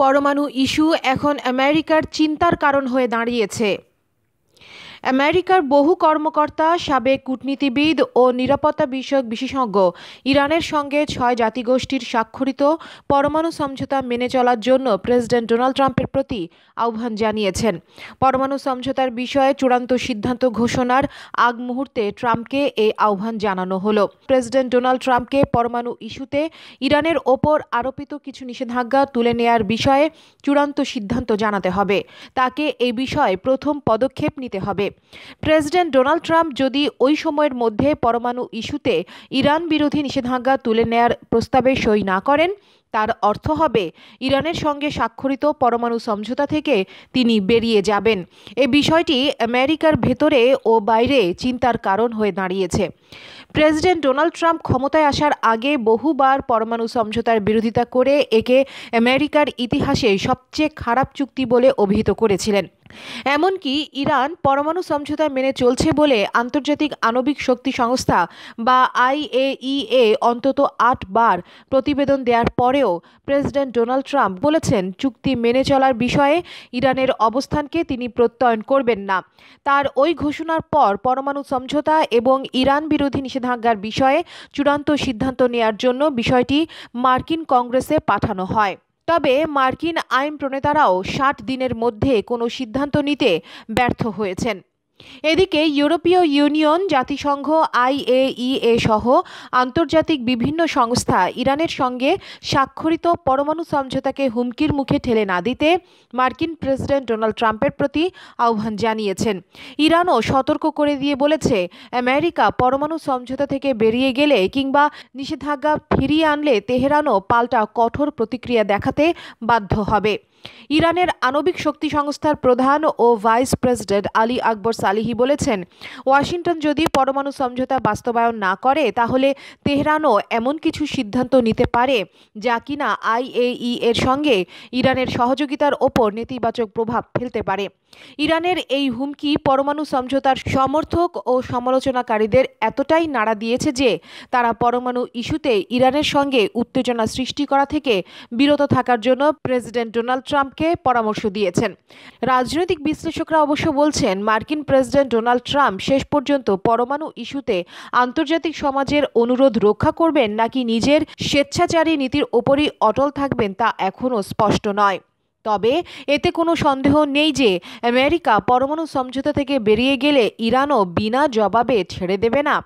পরমাণু ইস্যু এখন আমেরিকার চিন্তার কারণ হয়ে দাঁড়িয়েছে আমেরিকার বহু কর্মকর্তা সাবেক কূটনীতিবিদ ও নিরাপত্তা বিষয়ক বিশেষজ্ঞ ইরানের সঙ্গে ছয় জাতিগোষ্ঠীর স্বাক্ষরিত পরমাণু সমঝোতা মেনে চলার জন্য প্রেসিডেন্ট ডোনাল্ড ট্রাম্পের প্রতি আহ্বান জানিয়েছেন পরমাণু সমঝোতার বিষয়ে চূড়ান্ত সিদ্ধান্ত ঘোষণার আগ মুহূর্তে ট্রাম্পকে এই আহ্বান জানানো হলো প্রেসিডেন্ট ডোনাল্ড ট্রাম্পকে পরমাণু ইস্যুতে ইরানের ওপর আরোপিত কিছু নিষেধাজ্ঞা তুলে নেয়ার বিষয়ে চূড়ান্ত সিদ্ধান্ত জানাতে হবে তাকে এই বিষয়ে প্রথম পদক্ষেপ নিতে হবে প্রেসিডেন্ট ডোনাল্ড ট্রাম্প যদি ওই সময়ের মধ্যে পরমাণু ইস্যুতে ইরান বিরোধী নিষেধাজ্ঞা তুলে নেয়ার প্রস্তাবে সই না করেন তার অর্থ হবে ইরানের সঙ্গে স্বাক্ষরিত পরমাণু সমঝোতা থেকে তিনি বেরিয়ে যাবেন এ বিষয়টি আমেরিকার ভেতরে ও বাইরে চিন্তার কারণ হয়ে দাঁড়িয়েছে প্রেসিডেন্ট ডোনাল্ড ট্রাম্প ক্ষমতায় আসার আগে বহুবার পরমাণু সমঝোতার বিরোধিতা করে একে আমেরিকার ইতিহাসে সবচেয়ে খারাপ চুক্তি বলে অভিহিত করেছিলেন এমনকি ইরান পরমাণু সমঝোতা মেনে চলছে বলে আন্তর্জাতিক আণবিক শক্তি সংস্থা বা আইএইএ অন্তত আট বার প্রতিবেদন দেওয়ার পরেও প্রেসিডেন্ট ডোনাল্ড ট্রাম্প বলেছেন চুক্তি মেনে চলার বিষয়ে ইরানের অবস্থানকে তিনি প্রত্যয়ন করবেন না তার ওই ঘোষণার পর পরমাণু সমঝোতা এবং ইরান বিরোধী নিষেধাজ্ঞার বিষয়ে চূড়ান্ত সিদ্ধান্ত নেয়ার জন্য বিষয়টি মার্কিন কংগ্রেসে পাঠানো হয় তবে মার্কিন আইন প্রণেতারাও ষাট দিনের মধ্যে কোনো সিদ্ধান্ত নিতে ব্যর্থ হয়েছেন এদিকে ইউরোপীয় ইউনিয়ন জাতিসংঘ আইএইএ সহ আন্তর্জাতিক বিভিন্ন সংস্থা ইরানের সঙ্গে স্বাক্ষরিত পরমাণু সমঝোতাকে হুমকির মুখে ঠেলে না দিতে মার্কিন প্রেসিডেন্ট ডোনাল্ড ট্রাম্পের প্রতি আহ্বান জানিয়েছেন ইরানও সতর্ক করে দিয়ে বলেছে আমেরিকা পরমাণু সমঝোতা থেকে বেরিয়ে গেলে কিংবা নিষেধাজ্ঞা ফিরিয়ে আনলে তেহরানও পাল্টা কঠোর প্রতিক্রিয়া দেখাতে বাধ্য হবে ইরানের আণবিক শক্তি সংস্থার প্রধান ও vice president Ali Akbar Salehi বলেছেন ওয়াশিংটন যদি পরমাণু সমঝোতা বাস্তবায়ন না করে তাহলে তেহরানও এমন কিছু সিদ্ধান্ত নিতে পারে যা কিনা আইএই এর সঙ্গে ইরানের সহযোগিতার ওপর নেতিবাচক প্রভাব ফেলতে পারে ইরানের এই হুমকি পরমাণু সমঝোতার সমর্থক ও সমালোচনাকারীদের এতটাই নাড়া দিয়েছে যে তারা পরমাণু ইস্যুতে ইরানের সঙ্গে উত্তেজনা সৃষ্টি করা থেকে বিরত থাকার জন্য প্রেসিডেন্ট ডোনাল্ড ট্রাম্পকে পরামর্শ দিয়েছেন রাজনৈতিক বিশ্লেষকরা অবশ্য বলছেন মার্কিন প্রেসিডেন্ট ডোনাল্ড ট্রাম্প শেষ পর্যন্ত পরমাণু ইস্যুতে আন্তর্জাতিক সমাজের অনুরোধ রক্ষা করবেন নাকি নিজের স্বেচ্ছাচারী নীতির ওপরই অটল থাকবেন তা এখনও স্পষ্ট নয় তবে এতে কোনো সন্দেহ নেই যে আমেরিকা পরমাণু সমঝোতা থেকে বেরিয়ে গেলে ইরানও বিনা জবাবে ছেড়ে দেবে না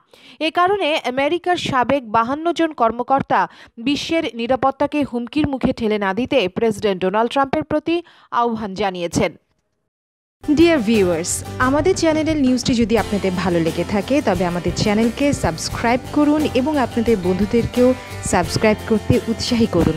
এ কারণে আমেরিকার সাবেক বাহান্ন জন কর্মকর্তা বিশ্বের নিরাপত্তাকে হুমকির মুখে ঠেলে না দিতে প্রেসিডেন্ট ডোনাল্ড ট্রাম্পের প্রতি আহ্বান জানিয়েছেন ডিয়ার ভিউয়ার্স আমাদের চ্যানেলের নিউজটি যদি আপনাদের ভালো লেগে থাকে তবে আমাদের চ্যানেলকে সাবস্ক্রাইব করুন এবং আপনাদের বন্ধুদেরকেও সাবস্ক্রাইব করতে উৎসাহী করুন